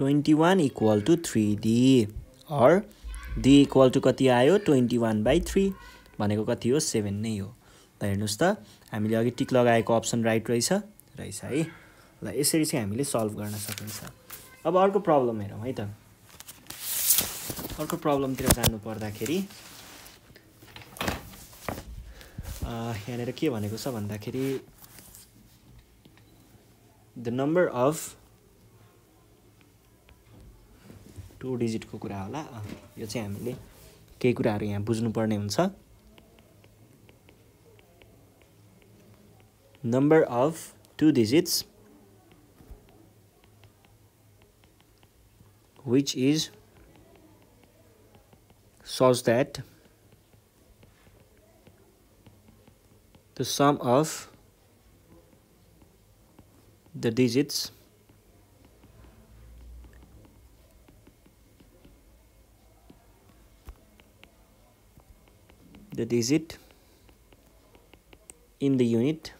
Twenty one equal to three D or D equal to कति आयो twenty one by three भनेको कति हो सेभेन नै हो ल हेर्नुहोस् त हामीले अघि टिक लगाएको अप्सन राइट रहेछ रहेछ है ल यसरी चाहिँ हामीले सल्भ गर्न सकिन्छ अब अर्को प्रब्लम हेरौँ है त अर्को प्रब्लमतिर जानु पर्दाखेरि यहाँनिर के भनेको छ भन्दाखेरि द नम्बर अफ टु डिजिटको कुरा होला यो चाहिँ हामीले केही कुराहरू यहाँ बुझ्नुपर्ने हुन्छ number of two digits which is such that the sum of the digits the digit in the unit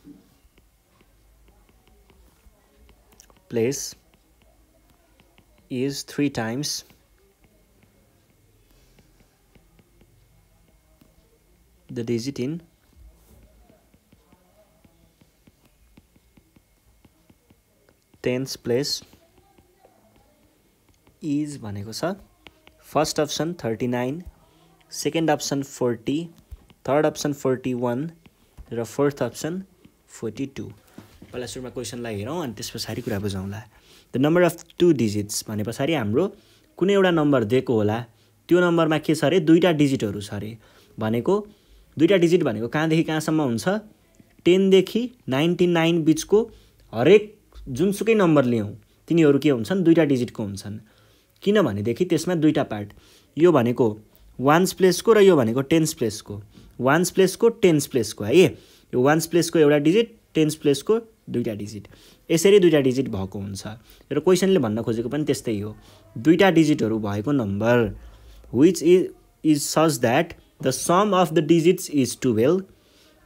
place is three times the digit in tens place is भनेको छ first option second option forty third option forty one र fourth option forty two पहिला सुरुमा क्वेसनलाई हेरौँ अनि त्यस पछाडि कुरा बुझाउँला the number of two digits भने पछाडि हाम्रो कुनै एउटा नम्बर दिएको होला त्यो नम्बरमा के छ अरे दुईवटा डिजिटहरू छ अरे भनेको दुईवटा डिजिट भनेको कहाँदेखि कहाँसम्म हुन्छ टेनदेखि नाइन्टी नाइन बिचको हरेक जुनसुकै नम्बर लियौँ तिनीहरू के हुन्छन् दुईवटा डिजिटको हुन्छन् किनभनेदेखि त्यसमा दुईवटा पार्ट यो भनेको वान्स प्लेसको र यो भनेको टेन्स प्लेसको वान्स प्लेसको टेन्स प्लेसको है यो वान्स प्लेसको एउटा डिजिट टेन्स प्लेसको दुईवटा डिजिट यसरी दुईवटा डिजिट भएको हुन्छ र क्वेसनले भन्न खोजेको पनि त्यस्तै हो दुईवटा डिजिटहरू भएको number which is is such that the sum of the digits is twelve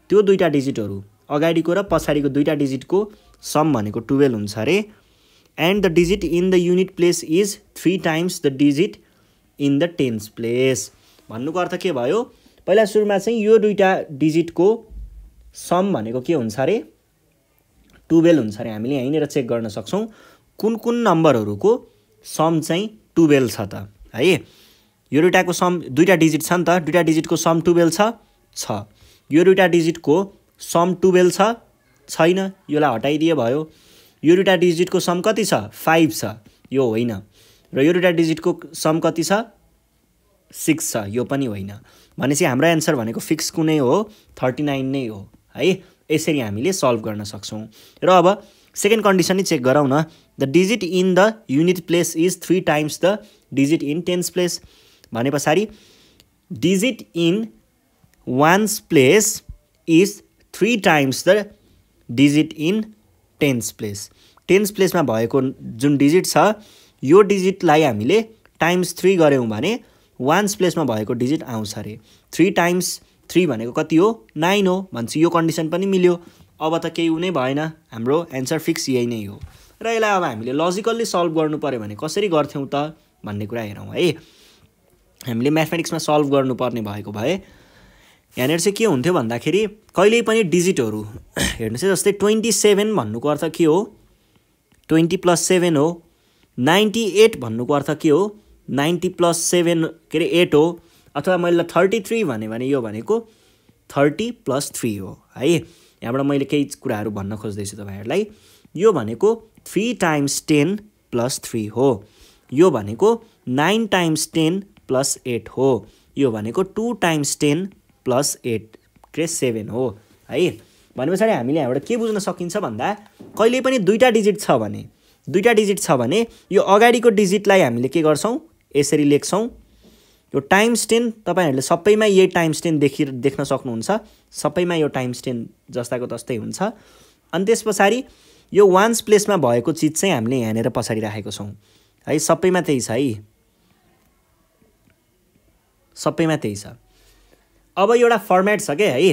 त्यो दुईवटा डिजिटहरू अगाडिको र पछाडिको दुईवटा डिजिटको सम भनेको टुवेल्भ हुन्छ अरे and the digit in the unit place is three times the digit in the tens place भन्नुको अर्थ के भयो पहिला सुरुमा चाहिँ यो दुईवटा डिजिटको सम भनेको के हुन्छ अरे टुवेल्भ हुन्छ अरे हामीले यहीँनिर चेक गर्न सक्छौँ कुन कुन नम्बरहरूको सम चाहिँ टुवेल्भ छ त है यो दुइटाको सम दुईवटा डिजिट छ नि त दुइटा डिजिटको सम टुवेल्भ छ यो दुइटा डिजिटको सम टुवेल्भ छ छैन यसलाई हटाइदिए भयो यो दुइटा डिजिटको सम कति छ फाइभ छ यो होइन र यो दुइटा डिजिटको सम कति छ सिक्स छ यो पनि होइन भनेपछि हाम्रो एन्सर भनेको फिक्स कुनै हो थर्टी नाइन नै हो है यसरी हामीले सल्भ गर्न सक्छौँ र अब सेकेन्ड कन्डिसन नै चेक गरौँ न the digit in the unit place is three times the digit in tens place भने पछाडि digit in ones place is three times the digit in tens place tens प्लेसमा भएको जुन डिजिट छ यो डिजिटलाई हामीले टाइम्स थ्री गऱ्यौँ भने वान्स प्लेसमा भएको डिजिट आउँछ अरे थ्री टाइम्स थ्री भनेको कति हो नाइन हो भन्छ यो कन्डिसन पनि मिल्यो अब त केही हुनै भएन हाम्रो एन्सर फिक्स यही नै हो र यसलाई अब हामीले लजिकल्ली सल्भ गर्नु पऱ्यो भने कसरी गर्थ्यौँ त भन्ने कुरा हेरौँ है हामीले म्याथमेटिक्समा सल्भ गर्नुपर्ने भएको भए यहाँनिर चाहिँ के हुन्थ्यो भन्दाखेरि कहिल्यै पनि डिजिटहरू हेर्नुहोस् है जस्तै ट्वेन्टी सेभेन भन्नुको अर्थ के हो ट्वेन्टी प्लस सेभेन हो नाइन्टी एट भन्नुको अर्थ के हो नाइन्टी प्लस सेभेन के अरे एट हो अथवा मैले थर्टी थ्री भने यो भनेको थर्टी प्लस थ्री हो है यहाँबाट मैले केही कुराहरू भन्न खोज्दैछु तपाईँहरूलाई यो भनेको three times ten plus three हो यो भनेको nine times ten plus eight हो यो भनेको two times ten plus eight के सेभेन हो है भने पछाडि हामीले यहाँबाट के बुझ्न सकिन्छ भन्दा कहिले पनि दुईवटा डिजिट छ भने दुईवटा डिजिट छ भने यो अगाडिको डिजिटलाई हामीले के गर्छौँ यसरी लेख्छौँ यो टाइम स्टेन तपाईँहरूले सबैमा यही टाइम स्टेन देखि देख्न सक्नुहुन्छ सबैमा यो टाइम स्टेन जस्ताको तस्तै हुन्छ अनि त्यस पछाडि यो वान्स प्लेसमा भएको चिज चाहिँ हामीले यहाँनिर पछाडि राखेको छौँ है सबैमा त्यही छ है सबैमा त्यही छ अब एउटा फर्मेट छ क्या है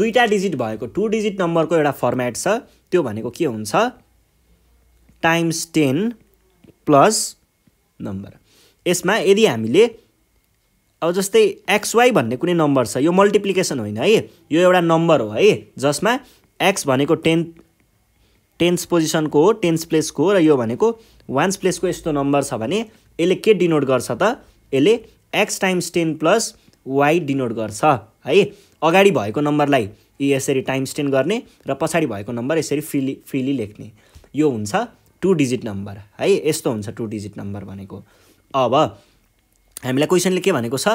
दुईवटा डिजिट भएको टु डिजिट नम्बरको एउटा फर्मेट छ त्यो भनेको के हुन्छ टाइम्स टेन प्लस नम्बर यसमा यदि हामीले अब जस्तै एक्सवाई भन्ने कुनै नम्बर छ यो मल्टिप्लिकेसन होइन है यो एउटा नम्बर हो है जसमा एक्स भनेको टेन टेन्स पोजिसनको हो टेन्स प्लेसको हो र यो भनेको वान्स प्लेसको यस्तो नम्बर छ भने यसले के डिनोट गर्छ त यसले x times ten plus y denote गर्छ है अगाडि भएको नम्बरलाई यसरी टाइम्स टेन गर्ने र पछाडि भएको नम्बर यसरी फ्रिली फ्रिली लेख्ने यो हुन्छ टु डिजिट नम्बर है यस्तो हुन्छ टु डिजिट नम्बर भनेको अब हामीलाई क्वेसनले के भनेको छ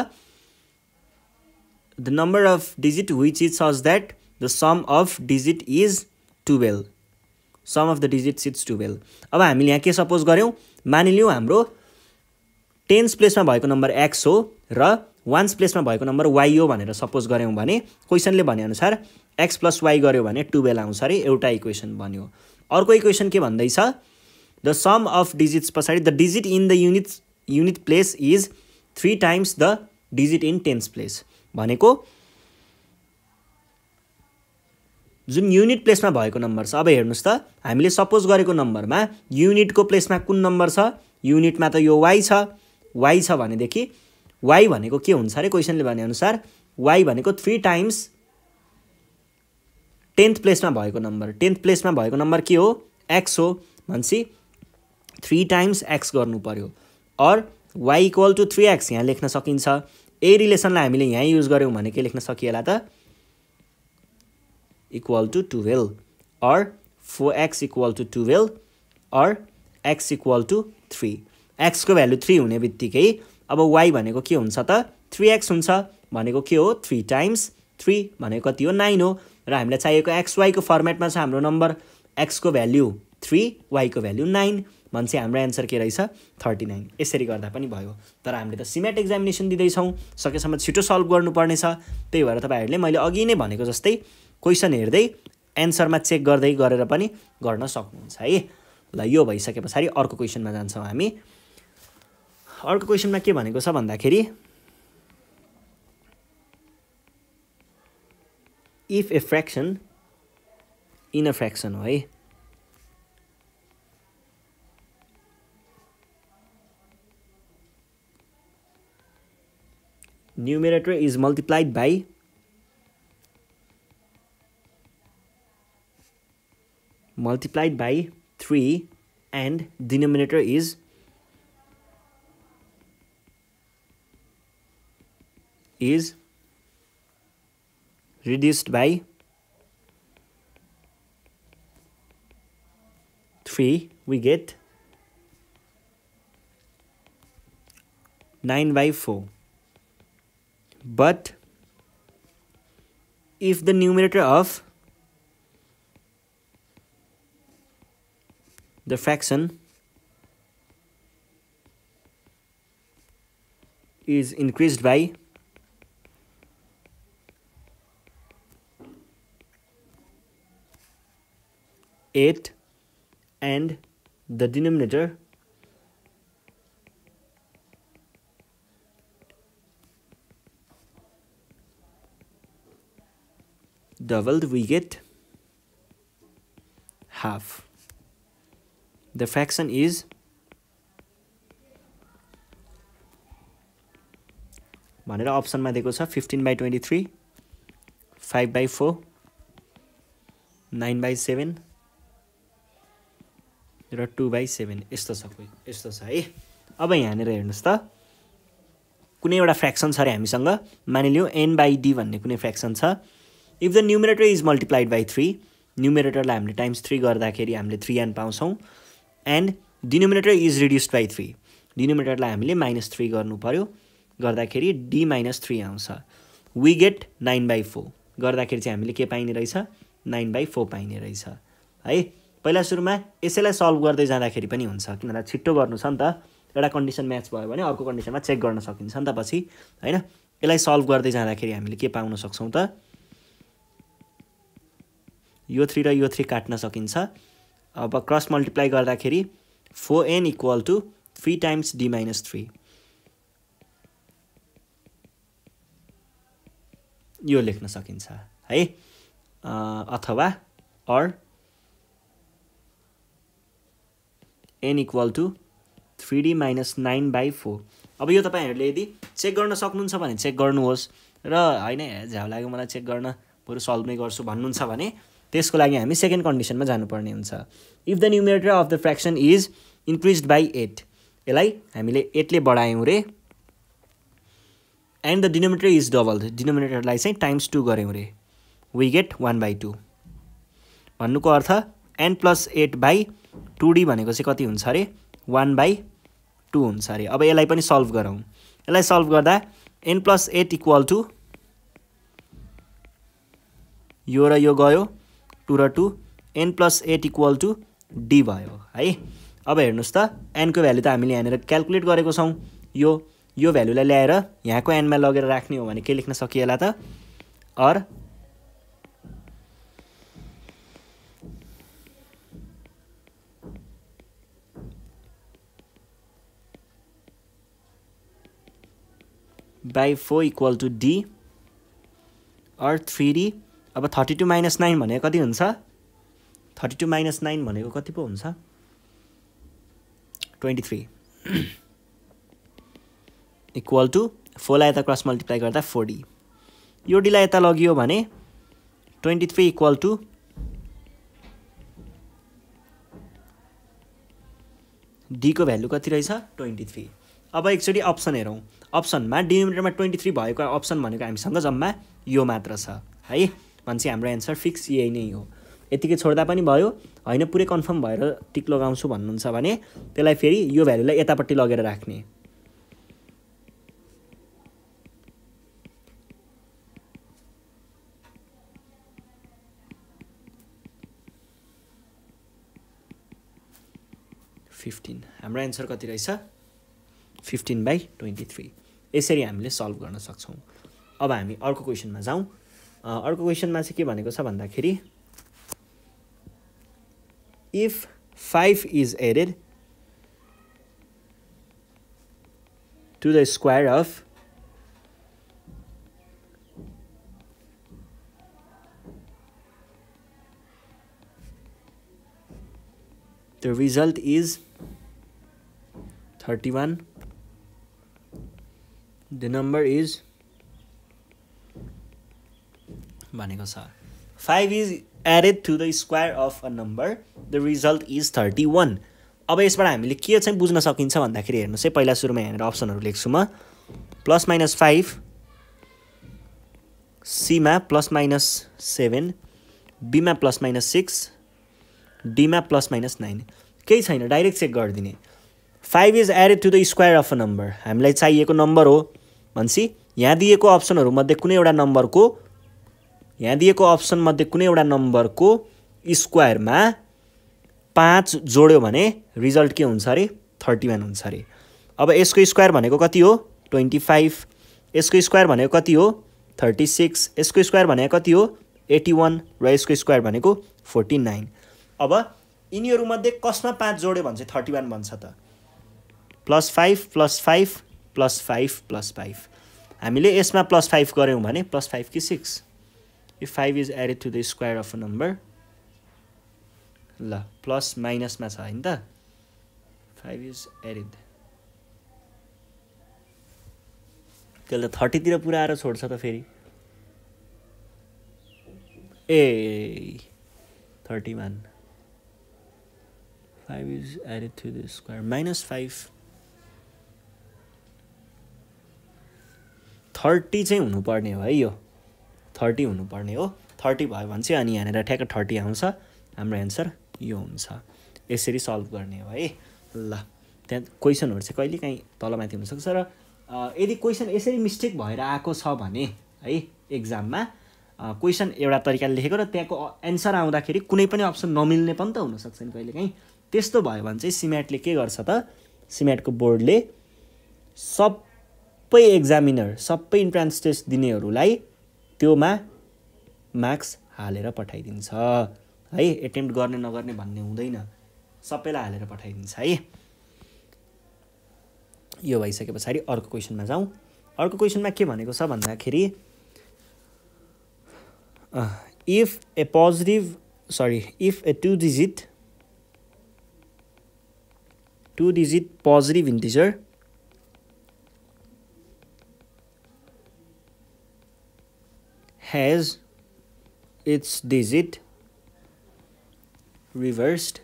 the number of digit which is such that the sum of digit is twelve sum of the digit is twelve अब हामीले यहाँ के सपोज गऱ्यौँ मानिलिउँ हाम्रो टेन्स प्लेसमा भएको नम्बर एक्स हो र वान्स प्लेसमा भएको नम्बर वाइ हो भनेर सपोज गऱ्यौँ भने क्वेसनले भनेअनुसार एक्स प्लस वाइ गऱ्यो भने टुवेल्भ आउँछ अरे एउटा इक्वेसन भन्यो अर्को इक्वेसन के भन्दैछ द सम अफ डिजिट्स पछाडि the digit in the unit unit place is three times the digit in tens place भनेको जुन युनिट प्लेसमा भएको नम्बर छ अब हेर्नुहोस् त हामीले सपोज गरेको नम्बरमा युनिटको प्लेसमा कुन नम्बर छ युनिटमा त यो वाइ छ वाइ छ भनेदेखि वाइ भनेको के हुन्छ अरे क्वेसनले भनेअनुसार वाइ भनेको थ्री टाइम्स टेन्थ प्लेसमा भएको नम्बर टेन्थ प्लेसमा भएको नम्बर के हो एक्स हो भनेपछि थ्री टाइम्स एक्स गर्नु पऱ्यो or y equal to three x यहाँ लेख्न सकिन्छ यही रिलेसनलाई हामीले यहाँ युज गऱ्यौँ भने के लेख्न सकिएला त equal to twelve or four x equal to twelve or x equal to three एक्सको भ्यालु थ्री हुने बित्तिकै अब वाइ भनेको के हुन्छ त थ्री एक्स हुन्छ भनेको के हो थ्री टाइम्स थ्री भनेको कति हो नाइन हो र हामीलाई चाहिएको एक्सवाईको फर्मेटमा छ हाम्रो नम्बर एक्सको भ्याल्यु थ्री वाईको भ्याल्यु नाइन भनेपछि हाम्रो एन्सर के रहेछ थर्टी नाइन यसरी गर्दा पनि भयो तर हामीले त सिमेट एक्जामिनेसन दिँदैछौँ सकेसम्म छिटो सल्भ गर्नुपर्नेछ त्यही भएर तपाईँहरूले मैले अघि नै भनेको जस्तै क्वेसन हेर्दै एन्सरमा चेक गर्दै गरेर पनि गर्न सक्नुहुन्छ है ल यो भइसके पछाडि अर्को क्वेसनमा जान्छौँ हामी अर्को क्वेसनमा के भनेको छ भन्दाखेरि if a fraction in a fraction हो है numerator is multiplied by multiplied by 3 and denominator is is reduced by 3 we get 9 by 4 but if the numerator of the fraction is increased by eight and the denominator the wealth we get half the fraction is भनेर अप्सनमा दिएको छ fifteen by twenty three five by four nine by seven र two by seven यस्तो छ कोही यस्तो छ है अब यहाँनिर हेर्नुहोस् त कुनै एउटा फ्रेक्सन छ अरे हामीसँग मानिलिउँ एन बाई डी भन्ने कुनै फ्रेक्सन छ if the numerator is multiplied by three न्युमिनेटरलाई हामीले टाइम्स थ्री गर्दाखेरि हामीले थ्री एन पाउँछौँ and denominator is reduced by three डिनोमिनेटरलाई हामीले माइनस थ्री गर्नु पऱ्यो गर्दाखेरि डी माइनस थ्री आउँछ we get nine by four गर्दाखेरि चाहिँ हामीले के पाइने रहेछ नाइन बाई फोर पाइने रहेछ है पहिला सुरुमा यसैलाई सल्भ गर्दै जाँदाखेरि पनि हुन्छ किनभने छिट्टो गर्नु छ नि त एउटा कन्डिसन म्याच भयो भने अर्को कन्डिसनमा चेक गर्न सकिन्छ नि त पछि होइन यसलाई सल्भ गर्दै जाँदाखेरि हामीले के पाउन सक्छौँ त यो थ्री र यो थ्री काट्न सकिन्छ अब क्रस मल्टिप्लाई गर्दाखेरि four n equal to three times d minus three यो लेख्न सकिन्छ है अथवा or n equal to three d minus nine by four अब यो तपाईँहरूले यदि चेक गर्न सक्नुहुन्छ भने चेक गर्नुहोस् र होइन झ्याउ लाग्यो मलाई चेक गर्न बरु सल्भ नै गर्छु भन्नुहुन्छ भने त्यसको लागि हामी सेकेन्ड कन्डिसनमा जानुपर्ने हुन्छ if the numerator of the fraction is increase by eight यसलाई हामीले एटले बढायौँ रे and the denominator is double डिनोमिनेटरलाई चाहिँ टाइम्स टू गऱ्यौँ रे we get one by two भन्नुको अर्थ n plus eight by two d भनेको चाहिँ कति हुन्छ अरे वान बाई टू हुन्छ अरे अब यसलाई पनि सल्भ गरौँ यसलाई सल्भ गर्दा n plus eight equal to यो र यो गयो टु र two n plus eight equal to d भयो है अब हेर्नुहोस् त एनको भ्यालु त हामीले यहाँनिर क्यालकुलेट गरेको छौँ यो यो भ्यालुलाई ल्याएर यहाँको एनमा लगेर राख्ने हो भने के लेख्न सकिएला त or by four equal to d or three d अब थर्टी टू माइनस नाइन भनेको कति हुन्छ थर्टी टू माइनस नाइन भनेको कति पो हुन्छ ट्वेन्टी थ्री इक्वल टु फोरलाई यता क्रस मल्टिप्लाई गर्दा फोर डी यो डीलाई यता लगियो भने ट्वेन्टी थ्री इक्वल टु डीको भ्यालु कति रहेछ ट्वेन्टी थ्री अब एकचोटि अप्सन हेरौँ अप्सनमा डिनोमिनेटरमा ट्वेन्टी थ्री भएको अप्सन भनेको हामीसँग जम्मा यो मात्र छ है मान्छे हाम्रो एन्सर फिक्स यही नै हो यतिकै छोड्दा पनि भयो होइन पुरै कन्फर्म भएर टिक लगाउँछु भन्नुहुन्छ भने त्यसलाई फेरि यो भ्यालुलाई यतापट्टि लगेर राख्ने फिफ्टिन हाम्रो एन्सर कति रहेछ फिफ्टिन बाई ट्वेन्टी थ्री यसरी हामीले सल्भ गर्न सक्छौँ अब हामी अर्को क्वेसनमा जाउँ अर्क क्वेसनमा में के भनेको if five is added to the square of the result is thirty one the number is भनेको छ five is added to the square of a number the result is thirty one अब यसबाट हामीले के चाहिँ बुझ्न सकिन्छ भन्दाखेरि हेर्नुहोस् है पहिला सुरुमा यहाँनिर अप्सनहरू लेख्छु म प्लस माइनस फाइभ सीमा प्लस माइनस सेभेन बीमा प्लस माइनस सिक्स डीमा प्लस माइनस नाइन केही छैन डाइरेक्ट चेक गरिदिने five is added to the square of a number हामीलाई चाहिएको नम्बर हो भन्छ यहाँ दिएको अप्सनहरूमध्ये कुनै एउटा नम्बरको यहाँ दिएको अप्सनमध्ये कुनै एउटा नम्बरको स्क्वायरमा पाँच जोड्यो भने रिजल्ट के हुन्छ अरे थर्टी वान हुन्छ अरे अब यसको स्क्वायर भनेको कति हो ट्वेन्टी फाइभ यसको स्क्वायर भनेको कति हो थर्टी सिक्स यसको स्क्वायर भनेको कति हो एट्टी वान र यसको स्क्वायर भनेको फोर्टी नाइन अब यिनीहरूमध्ये कसमा पाँच जोड्यो भने चाहिँ थर्टी वान भन्छ त plus five plus five plus five plus five हामीले यसमा प्लस फाइभ गऱ्यौँ भने प्लस फाइभ कि six if five is added to the square of a number ल प्लस माइनसमा छ होइन त फाइभ इज एडेड त्यसले त थर्टीतिर पुऱ्याएर छोड्छ त फेरि a thirty one five is added through the square minus five thirty चाहिँ हुनुपर्ने हो है यो थर्टी हुनुपर्ने हो थर्टी भयो भने चाहिँ अनि यहाँनिर ठ्याक्क थर्टी आउँछ हाम्रो एन्सर यो हुन्छ यसरी सल्भ गर्ने हो है ल त्यहाँ क्वेसनहरू चाहिँ कहिलेकाहीँ तलमाथि हुनसक्छ र यदि क्वेसन यसरी मिस्टेक भएर आएको छ भने है एक्जाममा क्वेसन एउटा तरिकाले लेखेको र त्यहाँको एन्सर आउँदाखेरि कुनै पनि अप्सन नमिल्ने पनि त हुनसक्छ नि कहिलेकाहीँ त्यस्तो भयो भने चाहिँ सिमेटले के गर्छ त सिमेटको बोर्डले सबै एक्जामिनर सबै इन्ट्रान्स टेस्ट दिनेहरूलाई त्योमा मार्क्स हालेर पठाइदिन्छ है एटेम्प्ट गर्ने नगर्ने भन्ने हुँदैन सबैलाई हालेर पठाइदिन्छ है यो भइसके पछाडि अर्को क्वेसनमा जाउँ अर्को क्वेसनमा के भनेको छ भन्दाखेरि if a positive sorry if a two digit two digit positive integer has its digit reversed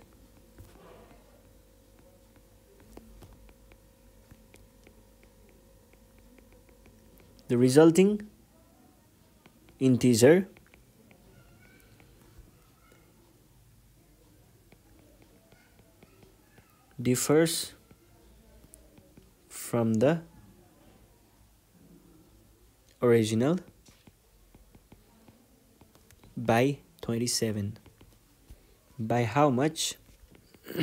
the resulting integer differs from the original by 27 by how much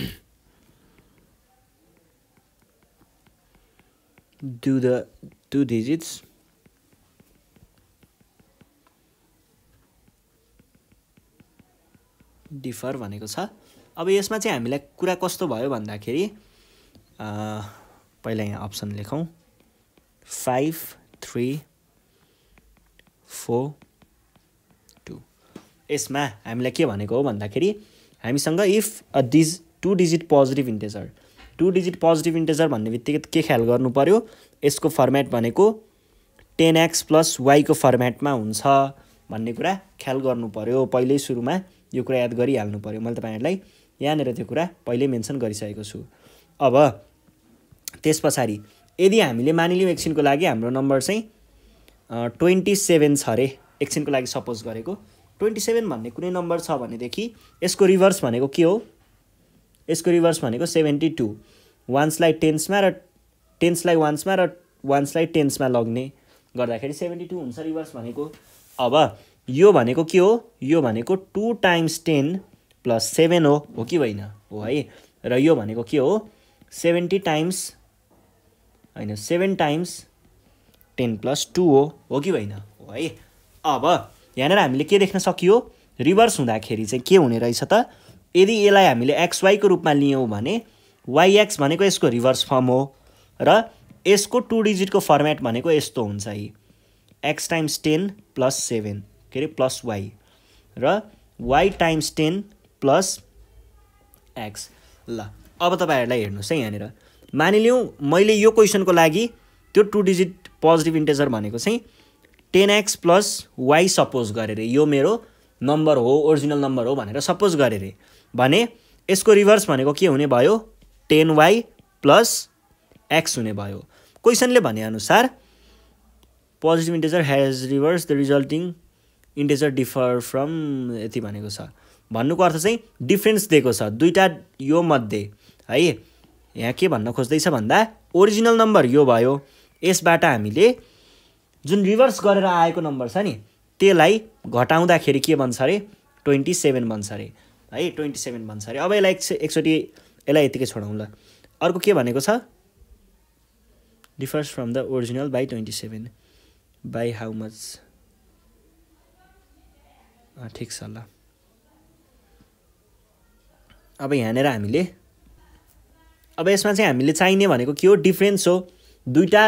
do the two digits differ भनेको छ अब यसमा चाहिँ हामीलाई कुरा कस्तो भयो भन्दाखेरि पहिला यहाँ अप्सन लेखौँ फाइभ थ्री फोर यसमा हामीलाई के भनेको हो भन्दाखेरि हामीसँग if a this two digit positive integer two digit positive integer भन्ने बित्तिकै के ख्याल गर्नु पऱ्यो यसको फर्मेट भनेको टेन एक्स प्लस वाईको फर्मेटमा हुन्छ भन्ने कुरा ख्याल गर्नु पऱ्यो पहिल्यै सुरुमा यो कुरा याद गरिहाल्नु पऱ्यो मैले तपाईँहरूलाई यहाँनिर त्यो कुरा पहिल्यै मेन्सन गरिसकेको छु अब त्यस पछाडि यदि हामीले मानिलिउँ एकछिनको लागि हाम्रो नम्बर चाहिँ ट्वेन्टी सेभेन छ अरे एकछिनको लागि सपोज गरेको ट्वेन्टी सेभेन भन्ने कुनै नम्बर छ भनेदेखि यसको रिभर्स भनेको के हो यसको रिभर्स भनेको सेभेन्टी टू वान्सलाई टेन्समा र टेन्सलाई वान्समा र वान्सलाई टेन्समा लग्ने गर्दाखेरि सेभेन्टी टू हुन्छ रिभर्स भनेको अब यो भनेको के हो यो भनेको two times ten plus seven हो हो कि होइन हो है र यो भनेको के हो सेभेन्टी टाइम्स होइन seven times ten plus two हो हो कि होइन हो है अब यहाँनिर हामीले के देख्न सकियो रिभर्स हुँदाखेरि चाहिँ के हुने रहेछ त यदि यसलाई हामीले एक्सवाईको रूपमा लियौँ भने वाइएक्स भनेको यसको रिभर्स फर्म हो र यसको टु डिजिटको फर्मेट भनेको यस्तो हुन्छ है x times ten plus seven के अरे प्लस वाइ र y times ten plus x ल अब तपाईँहरूलाई हेर्नुहोस् है यहाँनिर मानिलिउँ मैले यो क्वेसनको लागि त्यो टु डिजिट पोजिटिभ इन्टेजर भनेको चाहिँ ten x plus y suppose गरेर यो मेरो नम्बर हो ओरिजिनल नम्बर हो भनेर सपोज गरेर भने यसको रिभर्स भनेको के हुने भयो टेन वाइ प्लस एक्स हुने भयो क्वेसनले भनेअनुसार positive integer has reverse the resulting integer differ from यति भनेको छ भन्नुको अर्थ चाहिँ डिफ्रेन्स दिएको छ दुईवटा यो मध्ये है यहाँ के भन्न खोज्दैछ भन्दा ओरिजिनल नम्बर यो भयो यसबाट हामीले जुन रिभर्स गरेर आएको नम्बर छ नि त्यसलाई घटाउँदाखेरि के भन्छ अरे ट्वेन्टी सेभेन भन्छ अरे है ट्वेन्टी सेभेन भन्छ अरे अब यसलाई एकचोटि यसलाई यत्तिकै छोडौँ ल अर्को के भनेको छ differs from the original by twenty seven by how much ठिक छ ल अब यहाँनिर हामीले अब यसमा चाहिँ हामीले चाहिने भनेको के हो डिफ्रेन्स हो दुईवटा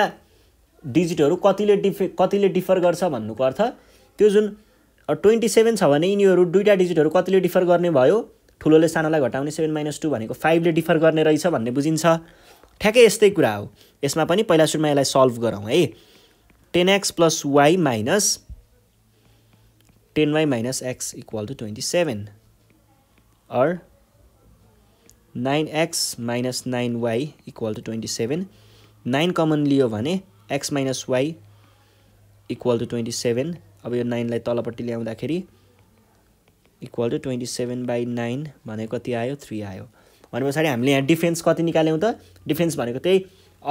डिजिटहरू कतिले डिफ कतिले डिफर गर्छ भन्नुको अर्थ त्यो जुन ट्वेन्टी सेभेन छ भने यिनीहरू दुईवटा डिजिटहरू कतिले डिफर गर्ने भयो ठुलोले सानोलाई घटाउने सेभेन माइनस टू भनेको फाइभले डिफर गर्ने रहेछ भन्ने बुझिन्छ ठ्याक्कै यस्तै कुरा हो यसमा पनि पहिला सुरुमा यसलाई सल्भ गरौँ है ten x plus y minus ten y minus x equal to twenty seven or nine x minus nine y equal to twenty seven nine common लियो भने x minus y equal to twenty seven अब यो नाइनलाई तलपट्टि ल्याउँदाखेरि equal to twenty seven by nine भनेको कति आयो थ्री आयो भने पछाडि हामीले यहाँ डिफेन्स कति निकाल्यौँ त डिफेन्स भनेको त्यही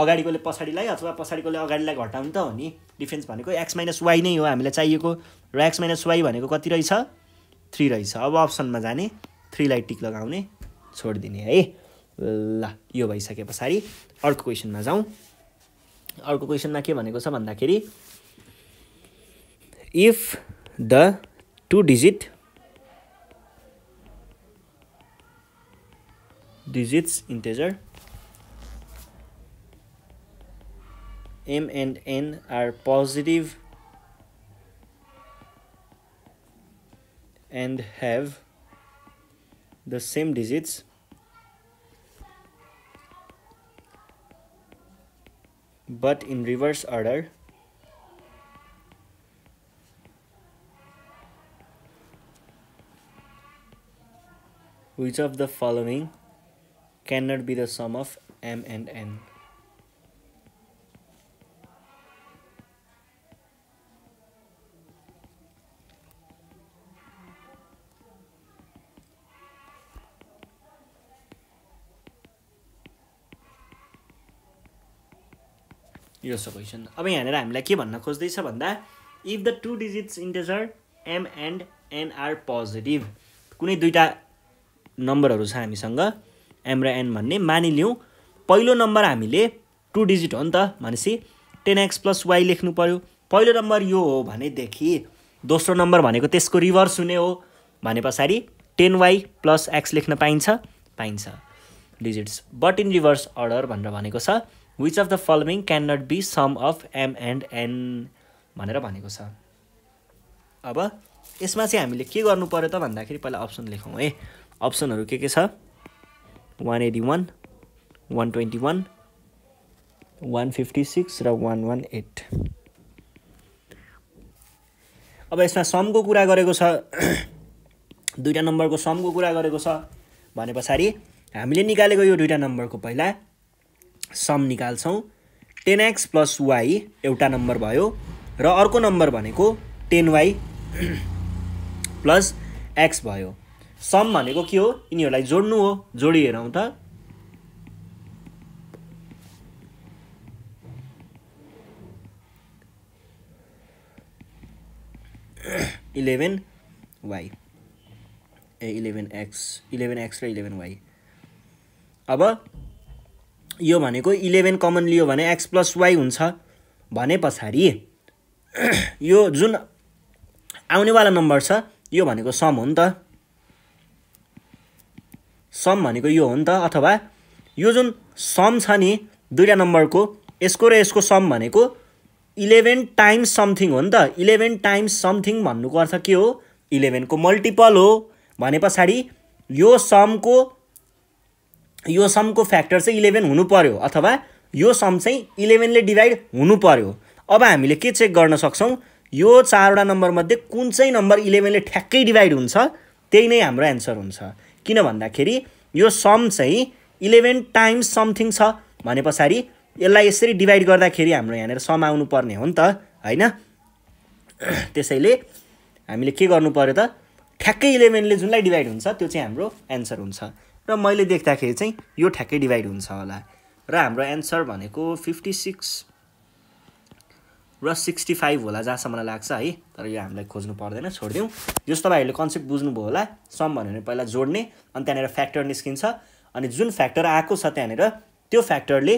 अगाडिकोले पछाडिलाई अथवा पछाडिकोले अगाडिलाई घटाउनु त हो नि डिफेन्स भनेको एक्स माइनस वाई नै हो हामीलाई चाहिएको र एक्स माइनस वाई भनेको कति रहेछ थ्री रहेछ अब अप्सनमा जाने थ्रीलाई टिक लगाउने छोडिदिने है ल यो भइसके पछाडि अर्को क्वेसनमा जाउँ अर्को क्वेसनमा के भनेको छ भन्दाखेरि if the two digit digits integer m and n are positive and have the same digits but in reverse order which of the following cannot be the sum of m and n यो so question अब यहाँनिर हामीलाई के भन्न खोज्दैछ भन्दा if the two digits integer m and n are positive कुनै दुईवटा नम्बरहरू छ हामीसँग एम र एन भन्ने मानिलिउँ पहिलो नम्बर हामीले टु डिजिट हो नि त भनेपछि टेन एक्स प्लस वाइ लेख्नु पऱ्यो पहिलो नम्बर यो हो भनेदेखि दोस्रो नम्बर भनेको त्यसको रिभर्स हुने हो भने पछाडि टेन वाइ प्लस एक्स लेख्न पाइन्छ पाइन्छ digits but in reverse order भनेर भनेको छ which of the following can not be sum of m and n भनेर भनेको छ अब यसमा चाहिँ हामीले के गर्नु पऱ्यो त भन्दाखेरि पहिला अप्सन लेखौँ है अप्सनहरू के के छ one eighty one one twenty one one fifty six र वान वान एट अब यसमा समको कुरा गरेको छ दुईवटा नम्बरको समको कुरा गरेको छ भने पछाडि हामीले निकालेको यो दुईवटा नम्बरको पहिला सम निकाल्छौँ टेन एक्स प्लस वाई एउटा नम्बर भयो र अर्को नम्बर भनेको टेन वाई प्लस एक्स भयो सम भनेको के हो यिनीहरूलाई जोड्नु हो जोडी हेरौँ त eleven y a eleven x eleven x र इलेभेन वाई अब यो भनेको इलेभेन कमन लियो भने एक्स प्लस वाई हुन्छ भने पछाडि यो जुन आउनेवाला नम्बर छ यो भनेको सम हो नि त सम भनेको यो हो नि त अथवा यो जुन सम छ नि दुईवटा नम्बरको यसको र यसको सम भनेको इलेभेन टाइम्स समथिङ हो नि त इलेभेन टाइम्स समथिङ भन्नुको अर्थ के हो इलेभेनको मल्टिपल हो भने पछाडि यो समको यो समको फ्याक्टर चाहिँ इलेभेन हुनु पऱ्यो अथवा यो सम चाहिँ इलेभेनले डिभाइड हुनु पऱ्यो अब हामीले के चेक गर्न सक्छौँ यो चारवटा नम्बरमध्ये कुन चाहिँ नम्बर इलेभेनले ठ्याक्कै डिभाइड हुन्छ त्यही नै हाम्रो एन्सर हुन्छ किन भन्दाखेरि यो सम चाहिँ इलेभेन टाइम्स समथिङ छ भने पछाडि यसलाई यसरी डिभाइड गर्दाखेरि हाम्रो यहाँनिर सम आउनु पर्ने हो नि त होइन त्यसैले हामीले के गर्नु पऱ्यो त ठ्याक्कै इलेभेनले जुनलाई डिभाइड हुन्छ त्यो चाहिँ हाम्रो एन्सर हुन्छ र मैले देख्दाखेरि चाहिँ यो ठ्याक्कै डिभाइड हुन्छ होला र हाम्रो एन्सर भनेको फिफ्टी सिक्स र सिक्सटी फाइभ होला जहाँसम्म लाग्छ है तर यो हामीलाई खोज्नु पर्दैन छोडिदिउँ जस तपाईँहरूले कन्सेप्ट बुझ्नुभयो होला सम भनेर पहिला जोड्ने अनि त्यहाँनिर फ्याक्टर निस्किन्छ अनि जुन फ्याक्टर आएको छ त्यहाँनिर त्यो फ्याक्टरले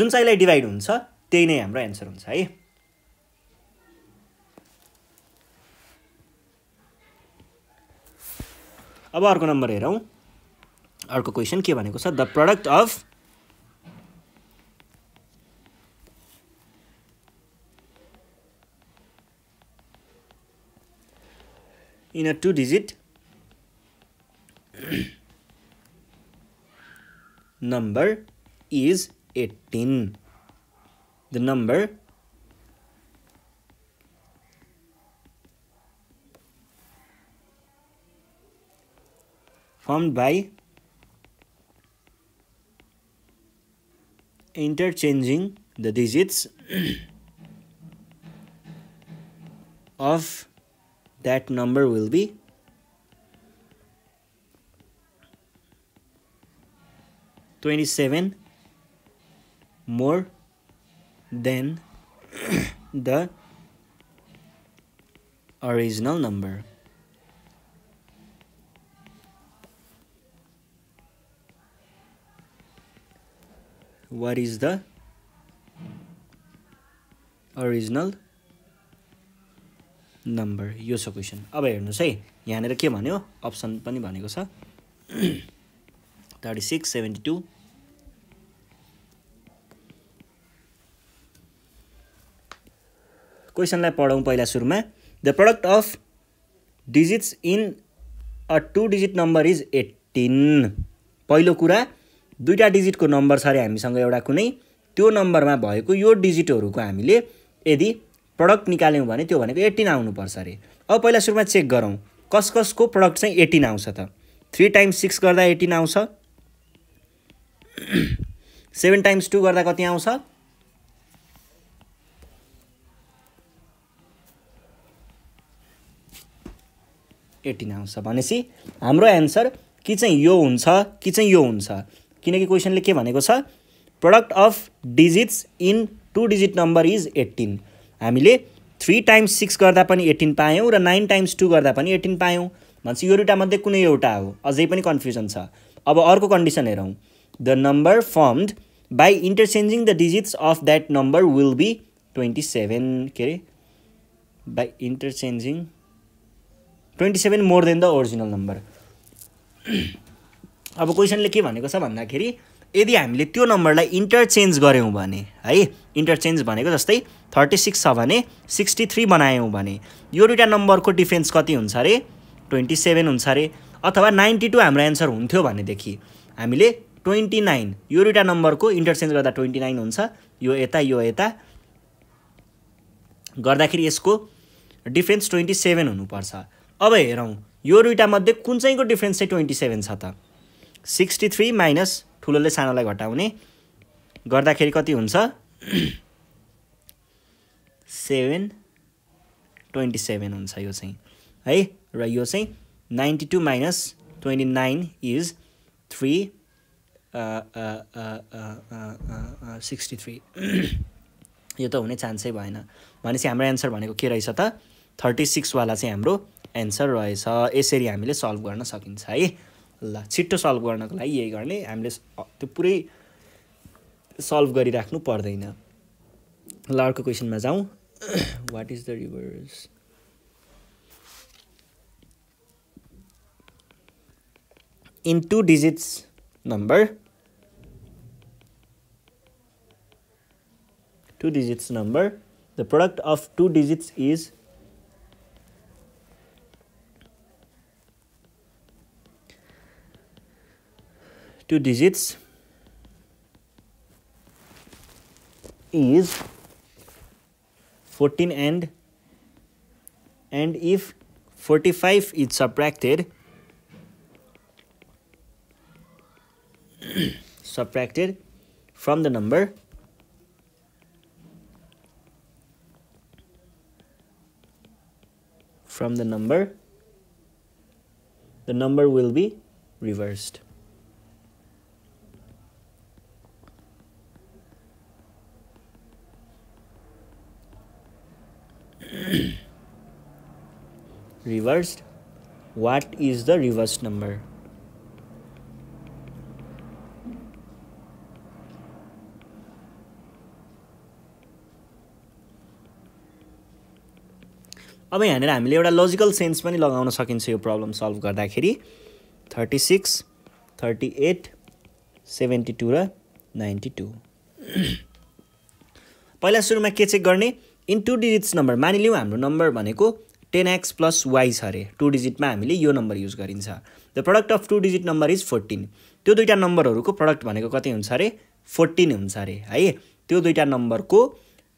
जुन चाहिँलाई डिभाइड हुन्छ त्यही नै हाम्रो एन्सर हुन्छ है अब अर्को नम्बर हेरौँ अर्क क्वेश्चन के बने the product of in a two digit number is eighteen the number form by interchanging the digits of that number will be Twenty-seven more than the original number. What is the original number यो छ question अब हेर्नुहोस् है यहाँनिर के भन्यो option पनि भनेको छ थर्टी सिक्स सेभेन्टी टू क्वेसनलाई पढौँ पहिला सुरुमा the product of digits in a two digit number is eighteen पहिलो कुरा दुईवटा डिजिटको नम्बर छ अरे हामीसँग एउटा कुनै त्यो नम्बरमा भएको यो डिजिटहरूको हामीले यदि प्रडक्ट निकाल्यौँ भने त्यो भनेको एटिन आउनुपर्छ अरे अब पहिला सुरुमा चेक गरौँ कस कसको प्रडक्ट चाहिँ एटिन आउँछ त थ्री टाइम्स सिक्स गर्दा एटिन आउँछ सेभेन टाइम्स टू गर्दा कति आउँछ एटिन आउँछ भनेपछि हाम्रो एन्सर कि चाहिँ यो हुन्छ कि चाहिँ यो हुन्छ किनकि क्वेसनले के भनेको छ product of digits in two digit number is eighteen हामीले थ्री टाइम्स सिक्स गर्दा पनि एट्टिन पायौँ र नाइन टाइम्स टू गर्दा पनि एट्टिन पायौँ भन्छ यो मध्ये कुनै एउटा हो अझै पनि कन्फ्युजन छ अब अर्को कन्डिसन हेरौँ the number formed by interchanging the digits of that number will be twenty seven के अरे by interchanging twenty seven more than the original number अब क्वेसनले के भनेको छ भन्दाखेरि यदि हामीले त्यो नम्बरलाई इन्टरचेन्ज गऱ्यौँ भने है इन्टरचेन्ज भनेको जस्तै थर्टी सिक्स छ भने सिक्सटी थ्री बनायौँ भने यो दुइटा नम्बरको डिफेन्स कति हुन्छ अरे ट्वेन्टी सेभेन हुन्छ अरे अथवा नाइन्टी टू हाम्रो एन्सर हुन्थ्यो भनेदेखि हामीले ट्वेन्टी नाइन यो दुइटा नम्बरको इन्टरचेन्ज गर्दा ट्वेन्टी नाइन हुन्छ यो यता यो यता गर्दाखेरि यसको डिफेन्स ट्वेन्टी सेभेन हुनुपर्छ अब हेरौँ यो मध्ये कुन चाहिँको डिफ्रेन्स चाहिँ ट्वेन्टी सेभेन छ त सिक्सटी थ्री माइनस ठुलोले सानोलाई घटाउने गर्दाखेरि कति हुन्छ सेभेन ट्वेन्टी सेभेन हुन्छ यो चाहिँ है र यो चाहिँ ninety two minus twenty nine is three sixty three यो त हुने चान्सै भएन भनेपछि हाम्रो एन्सर भनेको के रहेछ त थर्टी सिक्सवाला चाहिँ हाम्रो एन्सर रहेछ यसरी हामीले सल्भ गर्न सकिन्छ है ल छिट्टो सल्भ गर्नको लागि यही गर्ने हामीले त्यो पुरै सल्भ गरिराख्नु पर्दैन ल अर्को क्वेसनमा जाउँ what is the reverse in two digits number two digits number the product of two digits is two digits is 14 and and if 45 is subtracted subtracted from the number from the number the number will be reversed reversed what is the reverse number अब यहाँनिर हामीले एउटा logical sense पनि लगाउन सकिन्छ यो problem solve गर्दाखेरि thirty six thirty eight seventy two र नाइन्टी टू पहिला सुरुमा के चेक गर्ने इन टु डिजिट्स नम्बर मानिलिउँ हाम्रो नम्बर भनेको टेन एक्स प्लस वाइ छ अरे टु डिजिटमा हामीले यो नम्बर युज गरिन्छ the product of two digit number is fourteen त्यो दुईवटा नम्बरहरूको प्रडक्ट भनेको कति हुन्छ अरे फोर्टिन हुन्छ अरे है त्यो दुईवटा नम्बरको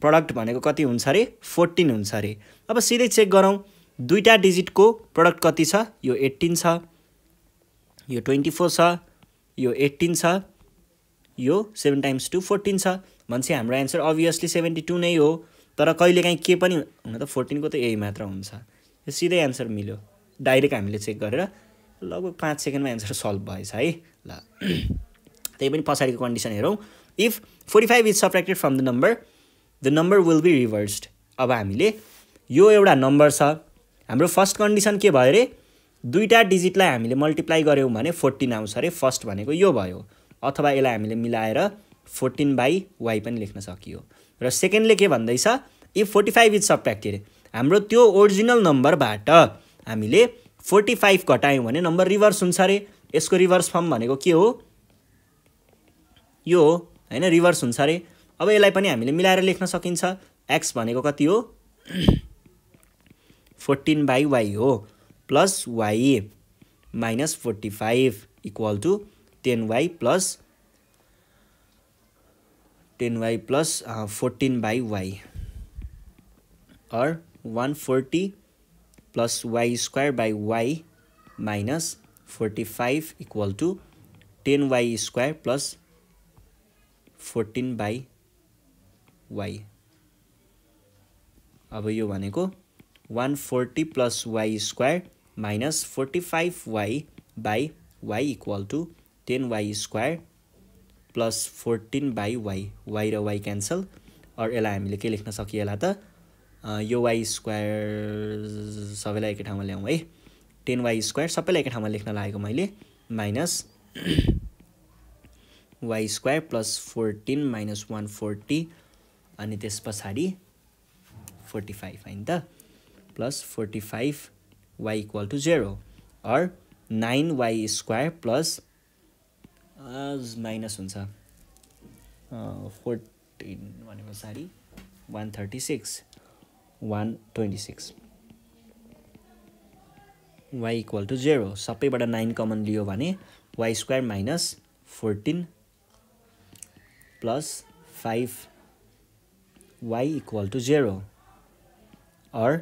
प्रडक्ट भनेको कति हुन्छ अरे फोर्टिन हुन्छ अरे अब सिधै चेक गरौँ दुईवटा डिजिटको प्रडक्ट कति छ यो एट्टिन छ यो ट्वेन्टी फोर छ यो एट्टिन छ यो सेभेन टाइम्स टू फोर्टिन छ भनेपछि हाम्रो एन्सर अभियसली सेभेन्टी टू नै हो तर कहिलेकाहीँ के पनि हुन त फोर्टिनको त यही मात्र हुन्छ यो सिधै एन्सर मिल्यो डाइरेक्ट हामीले चेक गरेर लगभग पाँच सेकेन्डमा एन्सर सल्भ भएछ है ल त्यही पनि पछाडिको कन्डिसन हेरौँ if forty five is subtracted from the number the number will be reversed अब हामीले यो एउटा नम्बर छ हाम्रो फर्स्ट कन्डिसन के भयो अरे दुईवटा डिजिटलाई हामीले मल्टिप्लाई गऱ्यौँ भने फोर्टिन आउँछ अरे फर्स्ट भनेको यो भयो अथवा यसलाई हामीले मिलाएर फोर्टिन बाई वाई पनि लेख्न सकियो र सेकेन्डले के भन्दैछ if forty five is subtracted हाम्रो त्यो ओरिजिनल नम्बरबाट हामीले फोर्टी फाइभ घटायौँ भने नम्बर रिभर्स हुन्छ अरे यसको रिभर्स फर्म भनेको के हो यो होइन रिभर्स हुन्छ अरे अब यसलाई पनि हामीले मिलाएर लेख्न सकिन्छ एक्स भनेको कति हो फोर्टिन बाई वाइ हो plus y minus forty five equal to ten y plus ten y plus fourteen by y or one forty plus y square by y minus forty five equal to ten y square plus fourteen by y अब यो भनेको one forty plus y square minus forty five y by y equal to ten y square plus fourteen by y y र why cancel अरू यसलाई हामीले के लेख्न सकिएला त यो वाइ स्क्वायर सबैलाई एकै ठाउँमा ल्याउँ है टेन वाइ स्क्वायर सबैलाई एकै ठाउँमा लेख्न लागेको मैले minus y square plus fourteen minus one forty अनि त्यस पछाडि फोर्टी फाइभ होइन त plus forty five y equal to zero or nine y square plus आज माइनस हुन्छ फोर्टिन भने पछाडि one thirty six one twenty six y equal to zero सबैबाट नाइन कमन लियो भने y square minus fourteen plus five y equal to zero or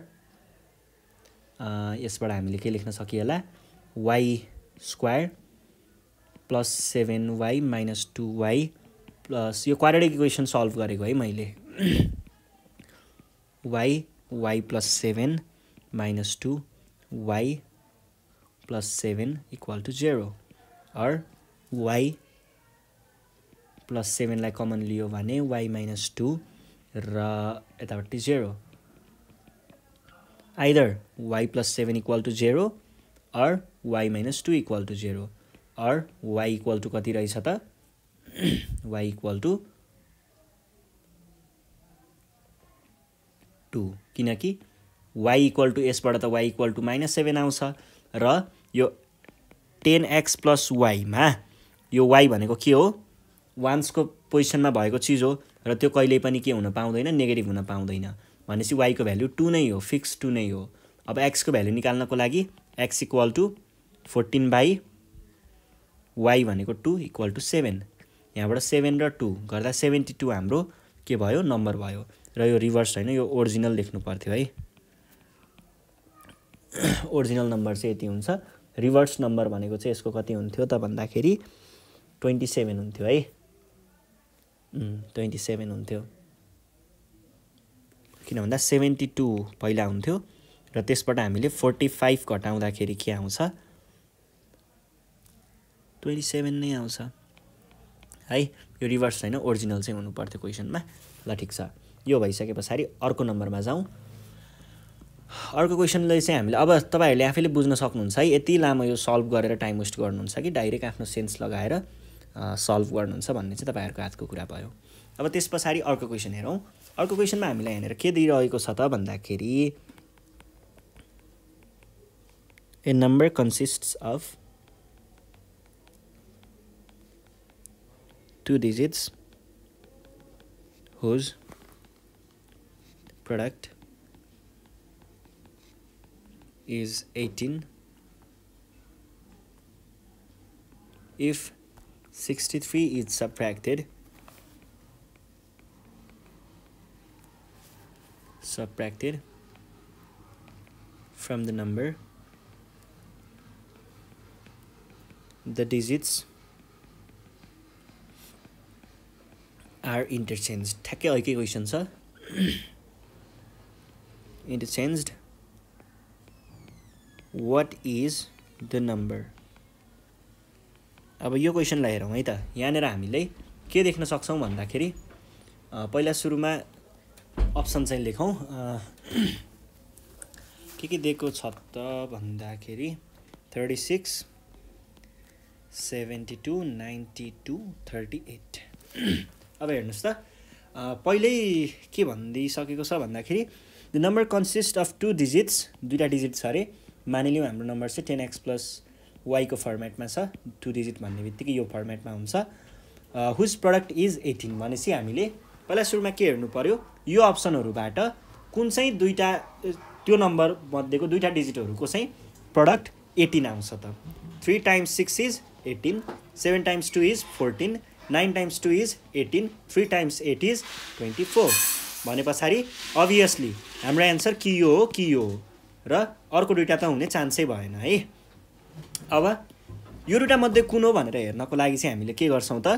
यसबाट हामीले के लेख्न सकिएला y square plus seven y minus two y plus यो quadratic equation solve गरेको है मैले y y plus seven minus two y plus seven equal to zero or y plus सेभेनलाई कमन लियो भने वाइ माइनस टू र यतापट्टि zero either y plus seven equal to zero or y minus two equal to zero or y equal to कति रहेछ त y equal to two किनकि y equal to यसबाट त y equal to minus seven आउँछ र यो ten x plus वाइमा यो वाइ भनेको के हो वान्सको पोजिसनमा भएको चिज हो र त्यो कहिले पनि के हुन पाउँदैन नेगेटिभ हुन पाउँदैन भनेपछि वाइको भ्याल्यु टू नै हो फिक्स टू नै हो अब एक्सको भ्याल्यु निकाल्नको लागि x equal to fourteen by y भनेको टू इक्वल टु सेभेन यहाँबाट सेभेन र टू गर्दा सेभेन्टी टू हाम्रो के भयो नम्बर भयो र यो रिभर्स होइन यो ओरिजिनल लेख्नु पर्थ्यो है ओरिजिनल नम्बर चाहिँ यति हुन्छ रिभर्स नम्बर भनेको चाहिँ यसको कति हुन्थ्यो त भन्दाखेरि ट्वेन्टी सेभेन हुन्थ्यो है ट्वेन्टी सेभेन हुन्थ्यो किन भन्दा सेभेन्टी टू पहिला हुन्थ्यो र त्यसबाट हामीले फोर्टी फाइभ घटाउँदाखेरि के आउँछ ट्वेन्टी सेभेन नै आउँछ है यो रिभर्स छैन ओरिजिनल चाहिँ हुनु पर्थ्यो क्वेसनमा ल ठिक छ यो भइसके पछाडि अर्को नम्बरमा जाउँ अर्को क्वेसनले चाहिँ हामीले अब तपाईँहरूले आफैले बुझ्न सक्नुहुन्छ है यति लामो यो सल्भ गरेर टाइम वेस्ट गर्नुहुन्छ कि डाइरेक्ट आफ्नो सेन्स लगाएर सल्भ गर्नुहुन्छ भन्ने चाहिँ तपाईँहरूको हातको कुरा भयो अब त्यस पछाडि अर्को क्वेसन हेरौँ अर्को क्वेसनमा हामीलाई यहाँनिर के दिइरहेको छ त भन्दाखेरि a number consist of two digits whose product is 18 if 63 is subtracted subtracted from the number the digits are interchange ठ्याक्कै अर्कै क्वेसन छ interchange what is the number अब यो क्वेसनलाई हेरौँ है त यहाँनिर हामीले के देख्न सक्छौँ भन्दाखेरि पहिला सुरुमा अप्सन चाहिँ लेखौँ के के दिएको छ त भन्दाखेरि thirty six seventy two ninety two thirty eight अब हेर्नुहोस् त पहिल्यै के भनिदिइसकेको छ भन्दाखेरि the number consist of two digits दुईवटा डिजिट छ अरे मानिलिउँ हाम्रो नम्बर चाहिँ टेन एक्स प्लस वाईको फर्मेटमा छ टु डिजिट भन्ने बित्तिकै यो फर्मेटमा हुन्छ हुज प्रडक्ट इज एटिन भनेपछि हामीले पहिला सुरुमा के हेर्नु पऱ्यो यो अप्सनहरूबाट कुन चाहिँ दुईवटा त्यो नम्बर मध्येको दुईवटा डिजिटहरूको चाहिँ प्रडक्ट एटिन आउँछ त three times six is eighteen seven times two is fourteen nine times two is eighteen three times eight is twenty four भने पछाडि अभियसली हाम्रो एन्सर कि यो हो कि यो हो र अर्को दुइटा त हुने चान्सै भएन है अब यो दुइटा मध्ये कुन हो भनेर हेर्नको लागि चाहिँ हामीले के गर्छौँ त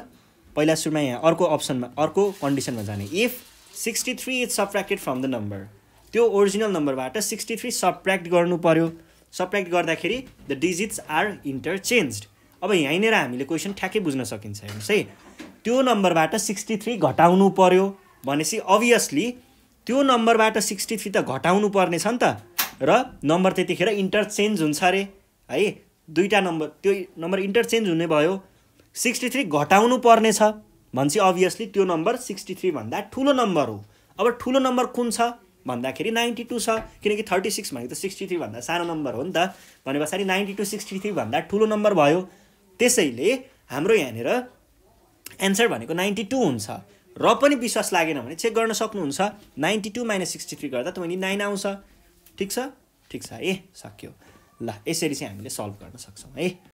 पहिला सुरुमा यहाँ अर्को अप्सनमा अर्को कन्डिसनमा जाने if sixty three is subtracted from the number त्यो ओरिजिनल नम्बरबाट सिक्सटी थ्री सप्ट्र्याक्ट गर्नु पऱ्यो सप्ट्र्याक्ट गर्दाखेरि द डिजिट्स आर इन्टरचेन्ज अब यहीँनिर हामीले क्वेसन ठ्याक्कै बुझ्न सकिन्छ हेर्नुहोस् है त्यो नम्बरबाट सिक्सटी थ्री घटाउनु पर्यो भनेपछि अभियसली त्यो नम्बरबाट सिक्सटी थ्री त घटाउनु पर्ने छ नि त र नम्बर त्यतिखेर इन्टरचेन्ज हुन्छ अरे है दुईवटा नम्बर त्यो नम्बर इन्टरचेन्ज हुने भयो सिक्सटी थ्री घटाउनु पर्ने छ भनेपछि अभियसली त्यो नम्बर सिक्सटी थ्रीभन्दा ठुलो नम्बर हो अब ठुलो नम्बर कुन छ भन्दाखेरि नाइन्टी टू छ किनकि थर्टी सिक्स भनेको त सिक्सटी थ्रीभन्दा सानो नम्बर हो नि त भने पछाडि नाइन्टी टू सिक्सटी थ्रीभन्दा ठुलो नम्बर भयो त्यसैले हाम्रो यहाँनिर एन्सर भनेको नाइन्टी टू हुन्छ र पनि विश्वास लागेन भने चेक गर्न सक्नुहुन्छ ninety two minus sixty three गर्दा तपाईँले नाइन आउँछ ठिक छ ठिक छ ए सक्यो ल यसरी चाहिँ हामीले सल्भ गर्न सक्छौँ है